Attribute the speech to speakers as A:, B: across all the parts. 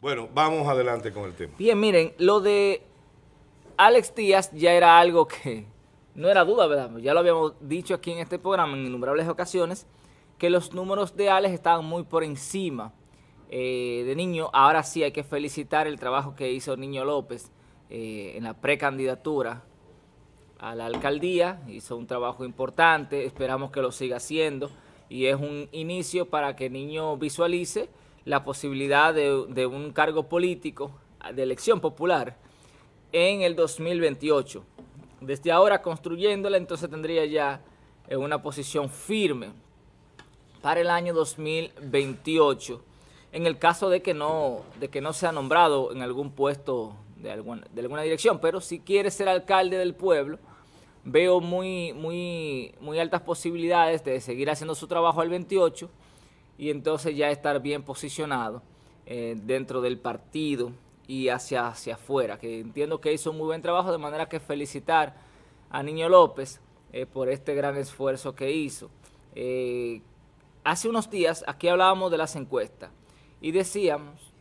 A: Bueno, vamos adelante con el tema.
B: Bien, miren, lo de Alex Díaz ya era algo que no era duda, ¿verdad? Ya lo habíamos dicho aquí en este programa en innumerables ocasiones, que los números de Alex estaban muy por encima eh, de Niño. Ahora sí hay que felicitar el trabajo que hizo Niño López eh, en la precandidatura a la alcaldía. Hizo un trabajo importante, esperamos que lo siga haciendo y es un inicio para que Niño visualice la posibilidad de, un cargo político de elección popular en el 2028. Desde ahora construyéndola, entonces tendría ya eh, una posición firme para el año 2028 en el caso de que no, de que no sea nombrado en algún puesto de alguna, de alguna dirección, pero si quiere ser alcalde del pueblo, veo muy, muy, muy altas posibilidades de seguir haciendo su trabajo al 28 y entonces ya estar bien posicionado eh, dentro del partido y hacia, hacia afuera, que entiendo que hizo un muy buen trabajo, de manera que felicitar a Niño López eh, por este gran esfuerzo que hizo. Eh, hace unos días aquí hablábamos de las encuestas y decíamos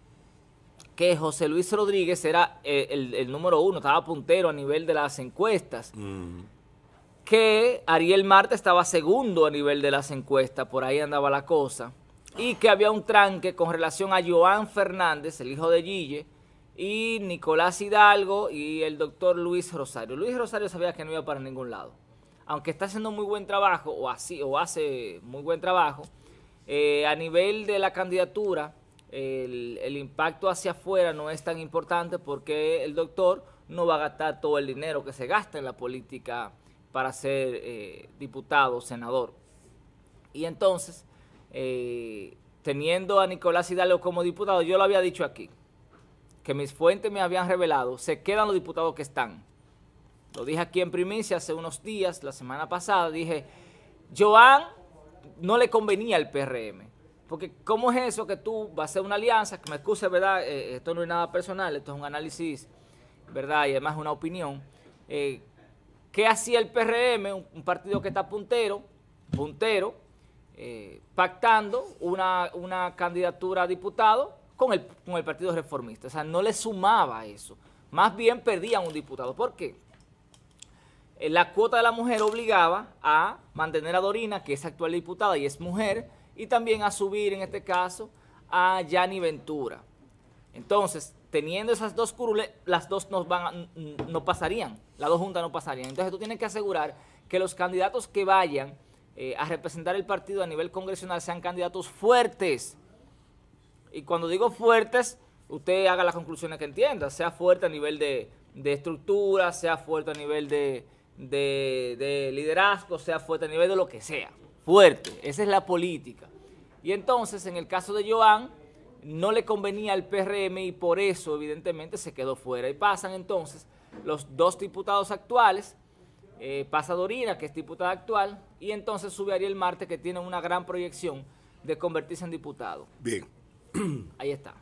B: que José Luis Rodríguez era el, número uno, estaba puntero a nivel de las encuestas. Mm. que Ariel Marte estaba segundo a nivel de las encuestas, por ahí andaba la cosa y que había un tranque con relación a Joan Fernández, el hijo de Gille, y Nicolás Hidalgo y el doctor Luis Rosario. Luis Rosario sabía que no iba para ningún lado. Aunque está haciendo muy buen trabajo, o, así, o hace muy buen trabajo, eh, a nivel de la candidatura, el, impacto hacia afuera no es tan importante porque el doctor no va a gastar todo el dinero que se gasta en la política para ser diputado eh, diputado, senador. Y entonces, eh, teniendo a Nicolás Hidalgo como diputado, yo lo había dicho aquí, que mis fuentes me habían revelado, se quedan los diputados que están. Lo dije aquí en primicia hace unos días, la semana pasada, dije, Joan no le convenía al PRM. Porque ¿cómo es eso que tú vas a hacer una alianza? Que me excuse, ¿verdad? Eh, eh, esto no es nada personal, esto es un análisis, ¿verdad? Y además una opinión. ¿Qué hacía el PRM? Un, un partido que está puntero, puntero, eh, pactando una, candidatura a diputado con el, con el Partido Reformista. O sea, no le sumaba eso. Más bien perdían un diputado. ¿Por qué? Eh, la cuota de la mujer obligaba a mantener a Dorina, que es actual diputada y es mujer, y también a subir, en este caso, a Yanni Ventura. Entonces, teniendo esas dos curules, las dos van no pasarían, las dos juntas no pasarían. Entonces tú tienes que asegurar que los candidatos que vayan eh, a representar el partido a nivel congresional sean candidatos fuertes. Y cuando digo fuertes, usted haga las conclusiones que entienda, sea fuerte a nivel de, estructura, sea fuerte a nivel de, de, liderazgo, sea fuerte a nivel de lo que sea. Fuerte, esa es la política. Y entonces, en el caso de Joan, no le convenía al PRM y por eso, evidentemente, se quedó fuera. Y pasan entonces los dos diputados actuales, eh, pasa que es diputada actual, y entonces sube Ariel martes que tiene una gran proyección de convertirse en diputado. Bien. Ahí está.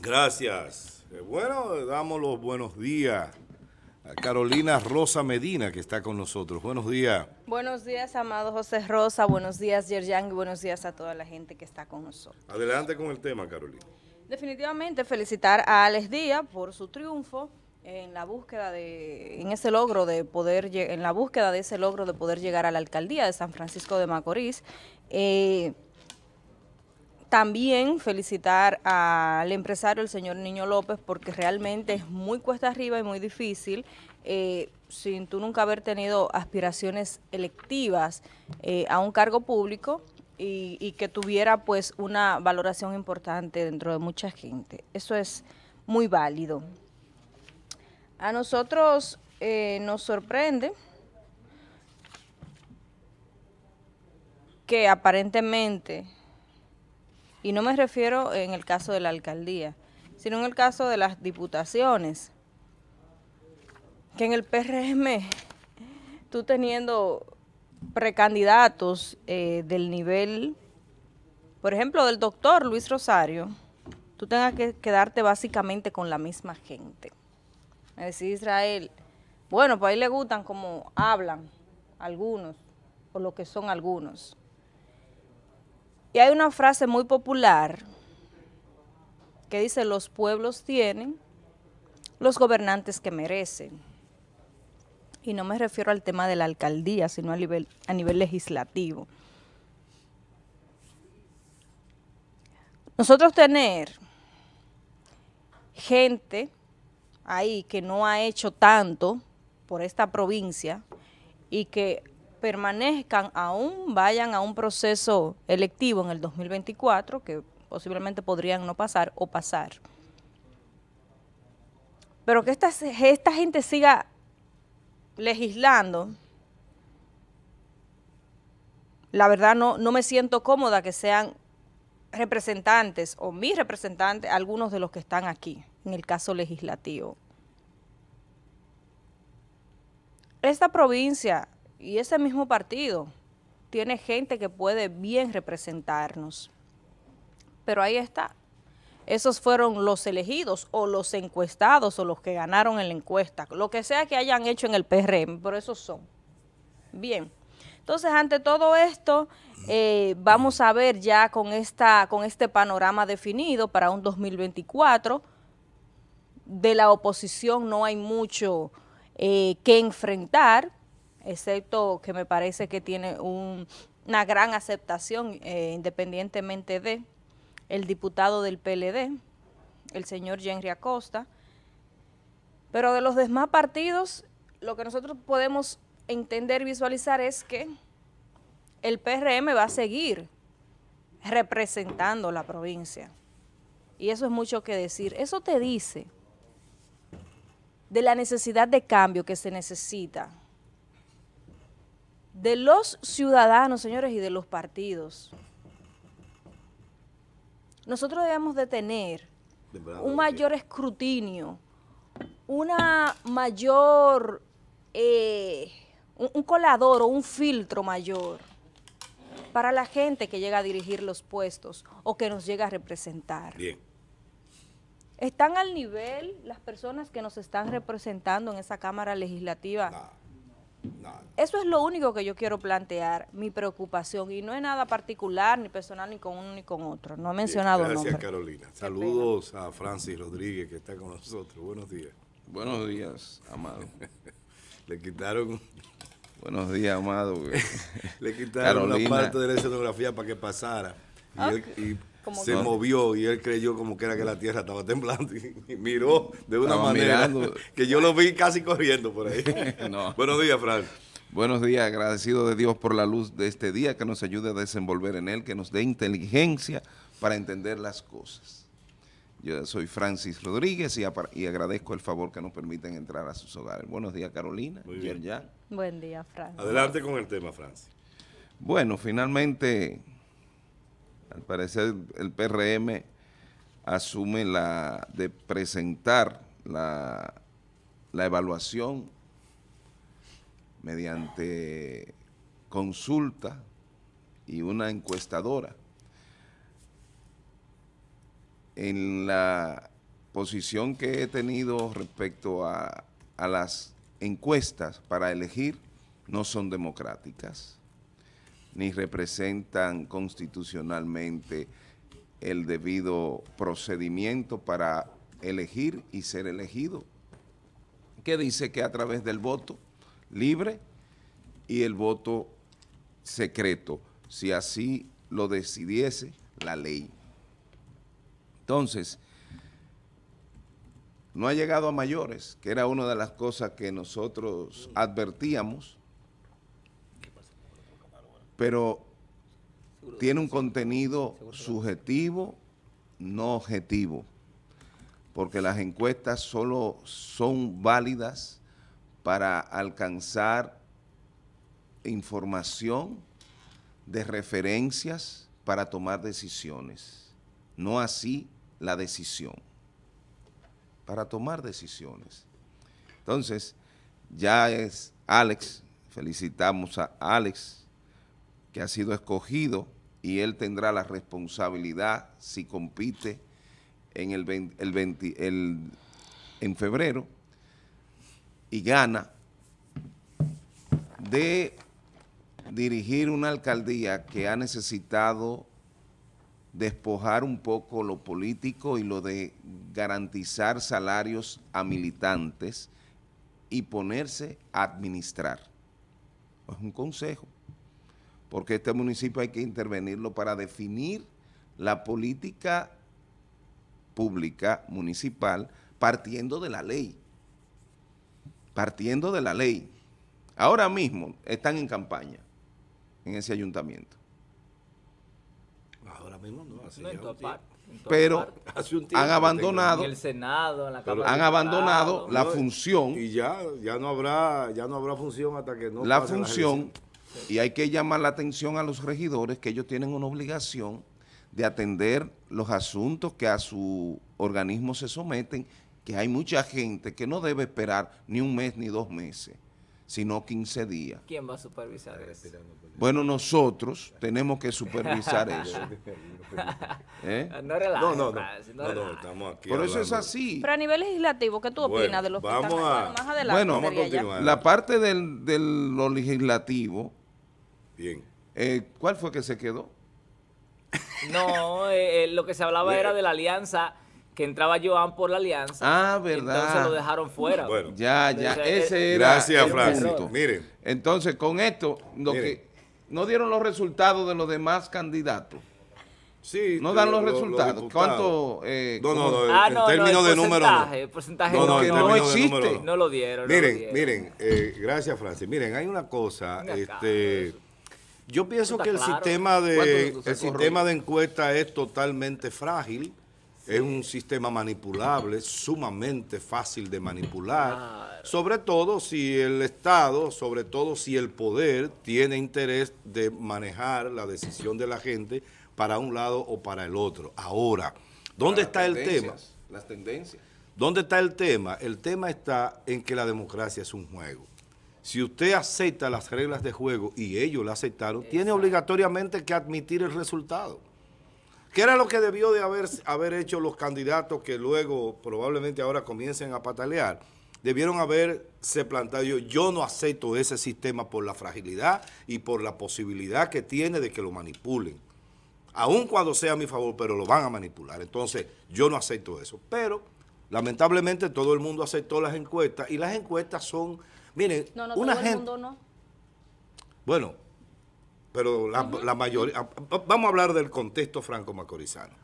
A: Gracias. Eh, bueno, damos los buenos días a Carolina Rosa Medina, que está con nosotros. Buenos días.
C: Buenos días, amado José Rosa. Buenos días, Yerjan, y buenos días a toda la gente que está con nosotros.
A: Adelante con el tema, Carolina.
C: Definitivamente felicitar a Alex Díaz por su triunfo en la búsqueda de en ese logro de poder en la búsqueda de ese logro de poder llegar a la alcaldía de San Francisco de Macorís eh, también felicitar al empresario, el señor Niño López, porque realmente es muy cuesta arriba y muy difícil, eh, sin tú nunca haber tenido aspiraciones electivas eh, a un cargo público y, y, que tuviera pues una valoración importante dentro de mucha gente. Eso es muy válido. A nosotros eh, nos sorprende que aparentemente, y no me refiero en el caso de la alcaldía, sino en el caso de las diputaciones, que en el PRM, tú teniendo precandidatos eh, del nivel, por ejemplo, del doctor Luis Rosario, tú tengas que quedarte básicamente con la misma gente me Israel, bueno, pues ahí le gustan como hablan algunos, o lo que son algunos. Y hay una frase muy popular que dice, los pueblos tienen los gobernantes que merecen. Y no me refiero al tema de la alcaldía, sino a nivel, a nivel legislativo. Nosotros tener gente ahí que no ha hecho tanto por esta provincia y que permanezcan aún, vayan a un proceso electivo en el 2024, que posiblemente podrían no pasar o pasar. Pero que esta, esta gente siga legislando, la verdad no, no me siento cómoda que sean representantes o mis representantes, algunos de los que están aquí en el caso legislativo. Esta provincia y ese mismo partido tiene gente que puede bien representarnos. Pero ahí está. Esos fueron los elegidos o los encuestados o los que ganaron en la encuesta, lo que sea que hayan hecho en el PRM, pero esos son. Bien. Entonces, ante todo esto, eh, vamos a ver ya con, esta, con este panorama definido para un 2024 de la oposición no hay mucho eh, que enfrentar, excepto que me parece que tiene una gran aceptación eh, independientemente de el diputado del PLD, el señor Henry Acosta, pero de los demás partidos, lo que nosotros podemos entender, y visualizar es que el PRM va a seguir representando la provincia. Y eso es mucho que decir. Eso te dice de la necesidad de cambio que se necesita de los ciudadanos, señores, y de los partidos. Nosotros debemos de tener un mayor escrutinio, una mayor, eh, un, colador o un filtro mayor para la gente que llega a dirigir los puestos o que nos llega a representar. Bien. ¿Están al nivel las personas que nos están representando en esa Cámara Legislativa? Eso es lo único que yo quiero plantear, mi preocupación, y no es nada particular, ni personal, ni con uno ni con otro. No he mencionado Gracias,
A: Carolina. Saludos a Francis Rodríguez, que está con nosotros. Buenos días. Buenos días, Amado. Le quitaron...
D: Buenos días, Amado. Le quitaron la parte de
A: la escenografía para que pasara. Y, se movió y él creyó como que era que la tierra estaba temblando y, miró de una manera que yo lo vi casi corriendo por ahí. Buenos días, Fran.
D: Buenos días, agradecido de Dios por la luz de este día que nos ayude a desenvolver en él, que nos dé inteligencia para entender las cosas. Yo soy Francis Rodríguez y, agradezco el favor que nos permiten entrar a sus hogares. Buenos días, Carolina.
C: Buen día, Francis. Adelante
A: con el tema, Francis.
D: Bueno, finalmente al parecer el PRM asume la de presentar la, evaluación mediante consulta y una encuestadora. En la posición que he tenido respecto a las encuestas para elegir no son democráticas ni representan constitucionalmente el debido procedimiento para elegir y ser elegido, que dice que a través del voto libre y el voto secreto, si así lo decidiese la ley. Entonces, no ha llegado a mayores, que era una de las cosas que nosotros advertíamos pero tiene un contenido subjetivo, no objetivo, porque las encuestas solo son válidas para alcanzar información de referencias para tomar decisiones, no así la decisión, para tomar decisiones. Entonces, ya es Alex, felicitamos a Alex, ha sido escogido y él tendrá la responsabilidad si compite en, el en febrero y gana de dirigir una alcaldía que ha necesitado despojar un poco lo político y lo de garantizar salarios a militantes y ponerse a administrar. Es un consejo porque este municipio hay que intervenirlo para definir la política pública municipal partiendo de la ley, partiendo de la ley. Ahora mismo están en campaña en ese ayuntamiento.
A: Ahora mismo no, hace no, pero Tiempo, han abandonado el Senado, la pero, han abandonado la función y ya ya no habrá ya no habrá función hasta que no la función
D: y hay que llamar la atención a los regidores que ellos tienen una obligación de atender los asuntos que a su organismo se someten, que hay mucha gente que no debe esperar ni un mes ni dos meses, sino 15 días.
B: ¿Quién va a supervisar eso?
D: Bueno, nosotros tenemos que supervisar eso.
B: ¿Eh? No, no, Por eso
D: es así.
C: Pero a nivel legislativo, ¿qué tú opinas de los vamos que a, vamos a continuar.
D: La parte de lo legislativo Bien. Eh, ¿Cuál fue que se quedó?
B: No, eh, eh, lo que se hablaba era de la alianza que entraba Joan por la alianza.
D: Ah, verdad. Entonces lo dejaron fuera. ya, ya. ese era gracias, Francisco. Miren. Entonces, con esto, no dieron los resultados de los demás
A: candidatos. Sí, no dan los resultados. ¿Cuánto? no, no, ah, no, términos de número. No. porcentaje no, existe. No lo dieron. Miren, miren, gracias, Francis. Miren, hay una cosa. este, yo pienso que el sistema de el sistema de encuesta es totalmente frágil. Es un sistema manipulable, sumamente fácil de manipular, sobre todo si el Estado, sobre todo si el poder tiene interés de manejar la decisión de la gente para un lado o para el otro. Ahora, ¿dónde está el tema? Las tendencias. ¿Dónde está el tema? El tema está en que la democracia es un juego. Si usted acepta las reglas de juego, y ellos la aceptaron, tiene obligatoriamente que admitir el resultado. ¿Qué era lo que debió de haber, haber hecho los candidatos que luego probablemente ahora comiencen a patalear? Debieron haberse plantado, yo, yo no acepto ese sistema por la fragilidad y por la posibilidad que tiene de que lo manipulen. Aun cuando sea a mi favor, pero lo van a manipular. Entonces, yo no acepto eso. Pero, lamentablemente, todo el mundo aceptó las encuestas y las encuestas son una gente... no. Bueno, pero la, mayoría... Vamos a hablar del contexto franco-macorizano.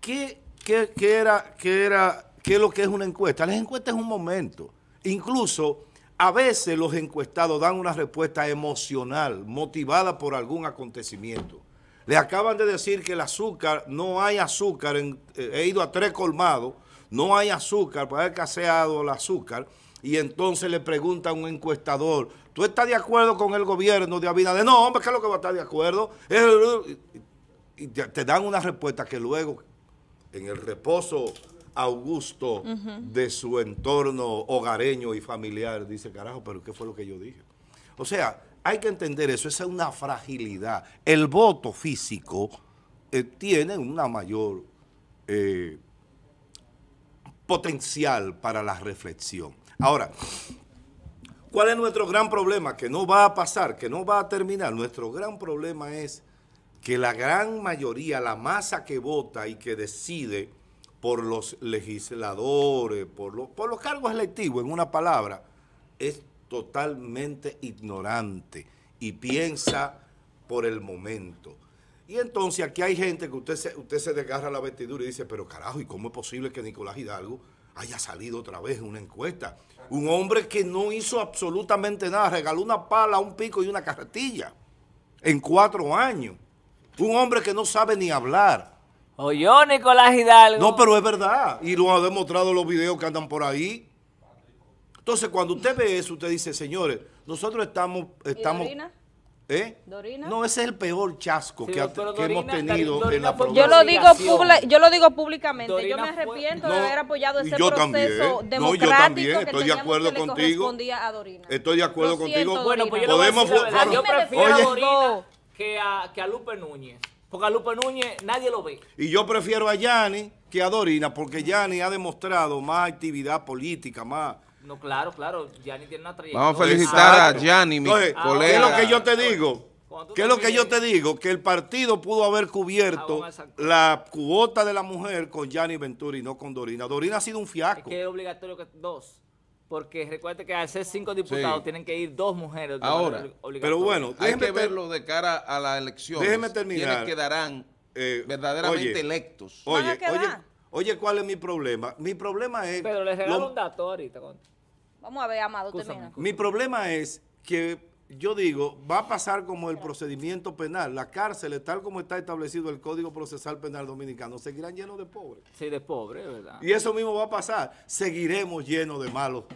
A: ¿Qué, qué, era, qué, era, ¿Qué es lo que es una encuesta? Las encuestas es un momento. Incluso... A veces los encuestados dan una respuesta emocional, motivada por algún acontecimiento. Le acaban de decir que el azúcar, no hay azúcar, eh, he ido a tres colmados, no hay azúcar, para haber caseado el azúcar y entonces le pregunta a un encuestador, ¿tú estás de acuerdo con el gobierno de Abinader? No, hombre, ¿qué es lo que va a estar de acuerdo? Y te dan una respuesta que luego, en el reposo augusto de su entorno hogareño y familiar, dice, carajo, pero ¿qué fue lo que yo dije? O sea, hay que entender eso, esa es una fragilidad. El voto físico eh, tiene una mayor eh, potencial para la reflexión. Ahora, ¿cuál es nuestro gran problema? Que no va a pasar, que no va a terminar. Nuestro gran problema es que la gran mayoría, la masa que vota y que decide por los legisladores, por los, por los cargos electivos, en una palabra, es totalmente ignorante y piensa por el momento. Y entonces aquí hay gente que usted usted se desgarra la vestidura y dice, pero carajo, ¿y cómo es posible que Nicolás Hidalgo haya salido otra vez en una encuesta. Un hombre que no hizo absolutamente nada, regaló una pala, un pico y una carretilla en cuatro años. Un hombre que no sabe ni hablar. yo,
B: Nicolás Hidalgo. No, pero es
A: verdad. Y lo han demostrado los videos que andan por ahí. Entonces, cuando usted ve eso, usted dice, señores, nosotros estamos... estamos ¿Eh? No, ese es el peor chasco que, hemos tenido en la provincia. Yo lo digo,
C: yo lo digo públicamente. yo me arrepiento de haber apoyado ese proceso también, ¿eh? democrático. No, yo también. Estoy de acuerdo contigo.
A: Estoy de acuerdo contigo. bueno, pues yo, Podemos, yo prefiero a
C: Dorina
B: que a, que a Lupe Núñez. Porque a Lupe Núñez nadie lo ve.
A: Y yo prefiero a Yanni que a Dorina, porque Yanni ha demostrado más actividad política, más
B: no, claro, claro. tiene una
A: Vamos a felicitar a Gianni, mi colega. ¿Qué es lo que yo te digo? ¿Qué es lo que yo te digo? Que el partido pudo haber cubierto ah, la cuota de la mujer con Yanni Venturi, no con Dorina. Dorina ha sido un fiasco. Es que
B: es obligatorio que dos. Porque recuerde que al ser cinco diputados tienen que ir dos mujeres. Ahora, pero bueno, hay
A: que verlo de cara a la elección. Déjeme terminar. Quienes quedarán eh, verdaderamente electos. Oye, oye, ¿cuál es mi problema? Mi problema es... Pero le
B: regalo un dato ahorita. Con...
C: Vamos a ver, Amado, termina.
A: Mi problema es que yo digo, va a pasar como el procedimiento penal. la cárcel, tal como está establecido el Código Procesal Penal Dominicano, seguirán llenos de pobres. Sí, de pobres, ¿verdad? Y eso mismo va a pasar. Seguiremos llenos de malos eh,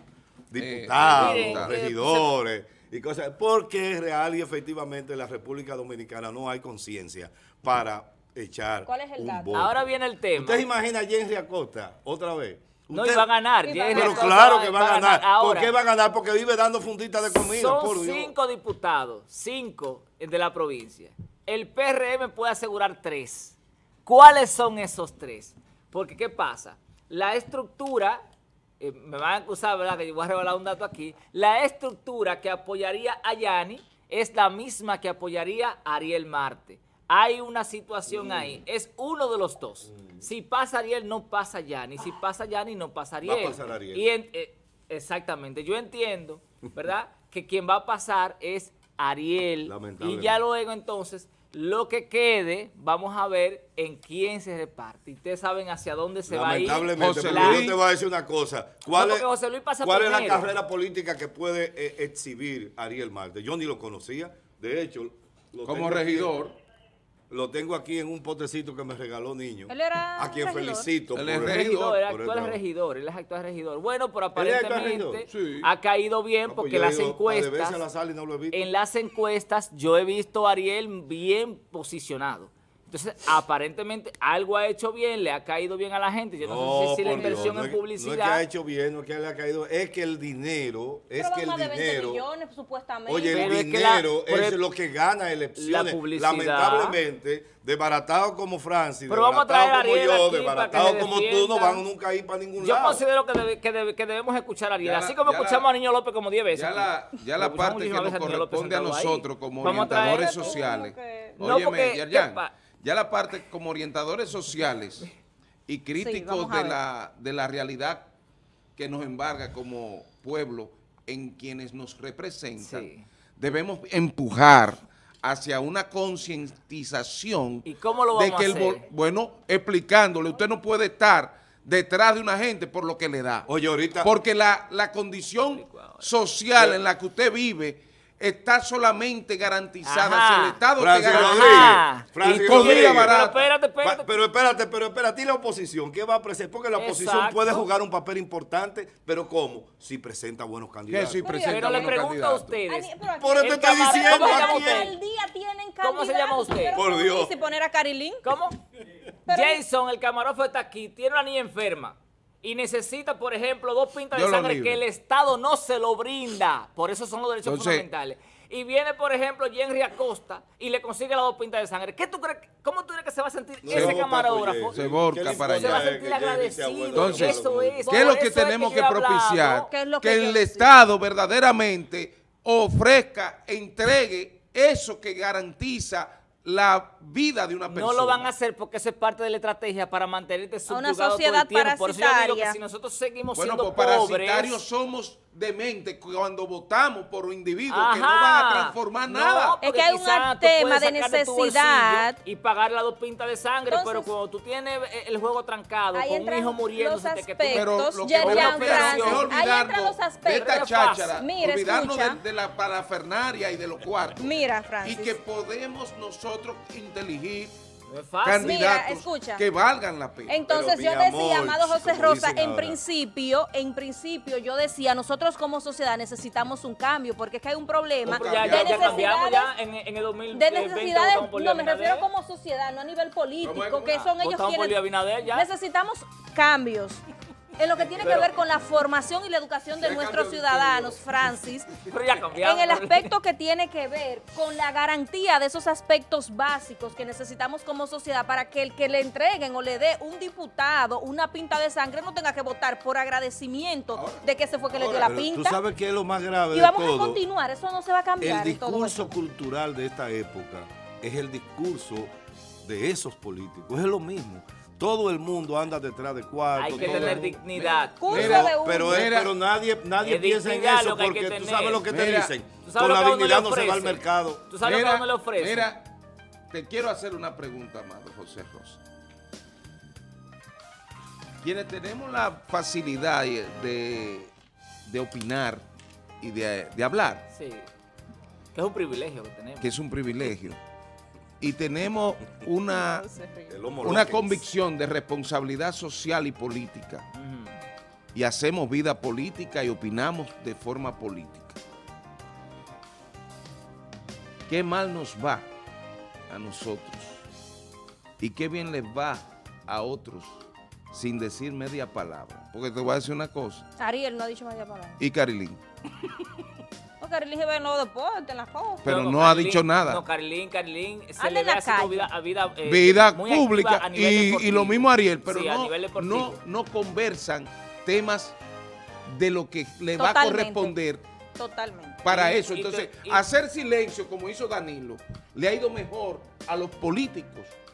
A: diputados, eh, eh, regidores y cosas. Porque es real y efectivamente en la República Dominicana no hay conciencia para echar ¿Cuál es el dato? Ahora viene el tema. Ustedes imagina a Jenry Acosta, otra vez, no, no, va a ganar. Pero claro que va a ganar. ¿Por qué va a ganar? Porque vive dando funditas de comida. Son
B: cinco diputados, cinco de la provincia. El PRM puede asegurar tres. ¿Cuáles son esos tres? Porque, ¿qué pasa? La estructura, eh, me van a acusar, ¿verdad? Que yo voy a revelar un dato aquí. La estructura que apoyaría a Yani es la misma que apoyaría a Ariel Marte. Hay una situación mm. ahí. Es uno de los dos. Mm. Si pasa Ariel, no pasa ya. Ni Si pasa Yanni, no pasa Ariel. Va a pasar Ariel. Eh, exactamente. Yo entiendo, ¿verdad? que quien va a pasar es Ariel. Y ya luego entonces lo que quede, vamos a ver en quién se reparte. Ustedes saben hacia dónde se va a ir. Lamentablemente, pero yo te
A: voy a decir una cosa. ¿Cuál, es, la carrera política que puede eh, exhibir Ariel Marte? Yo ni lo conocía. De hecho, como regidor. Lo tengo aquí en un potecito que me regaló niño. Él era A quien felicito. Él regidor. actual
B: regidor. Él actual regidor. Bueno, pero aparentemente ha caído bien pues porque las encuestas. en las encuestas yo he visto a Ariel bien posicionado. Entonces, aparentemente algo ha hecho bien, le ha caído bien a la gente. Yo no, sé si
A: la inversión en publicidad. No es que ha hecho bien, no es que le ha caído, es que el dinero, es que el dinero. De millones, supuestamente. Oye, el dinero es, lo que gana elecciones. La publicidad. Lamentablemente, desbaratado como Francis, pero vamos a traer a como yo, desbaratado como tú, no van nunca a ir para ningún lado. Yo
B: considero que, que, que, debemos escuchar a Ariel, así como escuchamos a Niño López como 10 veces. Ya la, ya la parte que nos corresponde a,
D: nosotros como orientadores sociales. Óyeme, ya la parte como orientadores sociales y críticos de, la, de la realidad que nos embarga como pueblo en quienes nos representan, debemos empujar hacia una concientización de que el a bueno, explicándole, usted no puede estar detrás de una gente por lo que le da. Oye, ahorita. Porque la, la condición social en la que usted vive
A: está solamente garantizada si el Estado Francis te garantizada Francis Pero espérate, espérate. Pero espérate, pero espérate, ¿y la oposición qué va a presentar? Porque la oposición puede jugar un papel importante, pero ¿cómo? Si presenta buenos candidatos. pero le pregunto a
C: ustedes. Por eso está estoy diciendo aquí. día tienen ¿Cómo se llama usted? Por Dios. ¿Y poner a Carilín? ¿Cómo?
B: Jason, el camarógrafo está aquí, tiene una niña enferma y necesita, por ejemplo, dos pintas de sangre que el Estado no se lo brinda. Por eso son los derechos fundamentales. Y viene, por ejemplo, Henry Acosta y le consigue las dos pintas de sangre. ¿Qué tú crees? ¿Cómo tú crees que se va a sentir ese camarógrafo? Se borca
D: para allá. Se va a sentir agradecido. Entonces, es. ¿qué es lo que tenemos que, propiciar? que el Estado verdaderamente ofrezca, entregue eso que garantiza la vida de una persona. No lo van
B: a hacer porque eso es parte de la estrategia para mantenerte subyugado una todo el tiempo. Parasitaria. Por eso yo digo que si nosotros seguimos siendo pues, pobres... Bueno, parasitarios
D: somos demente cuando votamos por un individuo que no van a
C: transformar nada. Es que hay un tema de necesidad.
B: y pagar las dos pintas de sangre, pero cuando tú tienes el juego trancado, con un hijo muriendo, los que tú... Pero
C: lo que ya, ahí los aspectos. De esta cháchara, Mira, olvidarnos
B: de, la
D: parafernaria y de los cuartos. Mira, Francis. Y que podemos nosotros inteligir escucha. que valgan la pena. Entonces yo decía, amado José Rosa, en
C: principio, en principio yo decía, nosotros como sociedad necesitamos un cambio, porque es que hay un problema ya, de ya,
B: el De no, me refiero
C: como sociedad, no a nivel político, que son ellos quienes... Necesitamos cambios en lo que tiene que ver con la formación y la educación de nuestros ciudadanos, Francis, en el aspecto que tiene que ver con la garantía de esos aspectos básicos que necesitamos como sociedad para que el que le entreguen o le dé un diputado una pinta de sangre no tenga que votar por agradecimiento de que se fue que le dio la pinta. Tú sabes
A: que es lo más grave. Y vamos a continuar,
C: eso no se va a cambiar. El discurso
A: cultural de esta época es el discurso de esos políticos, es lo mismo. Todo el mundo anda detrás de cuarto. Hay que tener dignidad. pero, eh, pero, nadie, nadie piensa en eso porque tú sabes lo que te dicen.
D: Con la dignidad no se va al mercado. Tú sabes lo que me le ofrece. Mira, te quiero hacer una pregunta, amado José Rosa. Quienes tenemos la facilidad de, de opinar y de, de hablar.
B: Sí. Que es un privilegio que tenemos. Que
D: es un privilegio y tenemos una,
A: una convicción
D: de responsabilidad social y política. Y hacemos vida política y opinamos de forma política. Qué mal nos va a nosotros y qué bien les va a otros sin decir media palabra. Porque te voy a decir una cosa.
C: Ariel no ha dicho media palabra.
D: Y Carilín. Pero no, ha dicho nada. No,
B: Carlín, Carlín, se le da la vida, vida, eh, pública y, lo mismo Ariel, pero no, no, conversan
D: temas de lo que le va a corresponder
C: Para eso, entonces,
D: hacer silencio como hizo Danilo, le ha ido mejor a los políticos